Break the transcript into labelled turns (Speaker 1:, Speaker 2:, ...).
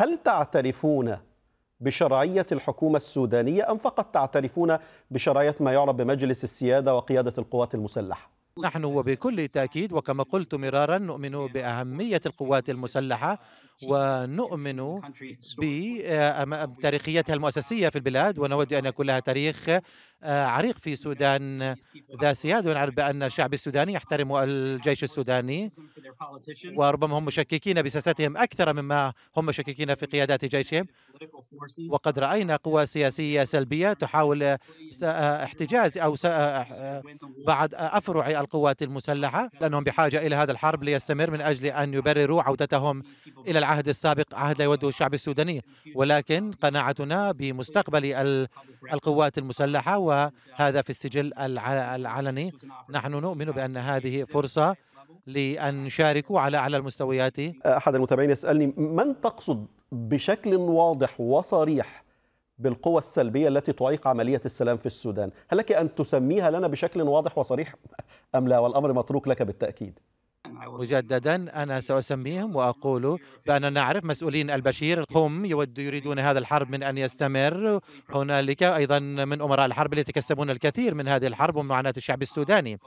Speaker 1: هل تعترفون بشرعية الحكومة السودانية أم فقط تعترفون بشرعية ما يعرف بمجلس السيادة وقيادة القوات المسلحة؟
Speaker 2: نحن وبكل تأكيد وكما قلت مرارا نؤمن بأهمية القوات المسلحة ونؤمن بتاريخيتها آه، المؤسسية في البلاد ونود أن يكون لها تاريخ آه، عريق في السودان ذا سياد ونعرف بأن الشعب السوداني يحترم الجيش السوداني وربما هم مشككين بسياستهم أكثر مما هم مشككين في قيادات جيشهم وقد رأينا قوى سياسية سلبية تحاول آه، احتجاز أو آه، بعض أفرع القوات المسلحة لأنهم بحاجة إلى هذا الحرب ليستمر من أجل أن يبرروا عودتهم إلى العهد السابق عهد لا يوده الشعب السوداني ولكن قناعتنا بمستقبل القوات المسلحة وهذا في السجل العلني نحن نؤمن بأن هذه فرصة لأن نشاركوا على أعلى المستويات
Speaker 1: أحد المتابعين يسألني من تقصد بشكل واضح وصريح بالقوى السلبية التي تعيق عملية السلام في السودان هل لك أن تسميها لنا بشكل واضح وصريح أم لا والأمر متروك لك بالتأكيد
Speaker 2: أيوة. مجددا أنا سأسميهم وأقول بأننا نعرف مسؤولين البشير هم يود يريدون هذا الحرب من أن يستمر هنالك أيضا من أمراء الحرب اللي يتكسبون الكثير من هذه الحرب ومعاناة الشعب السوداني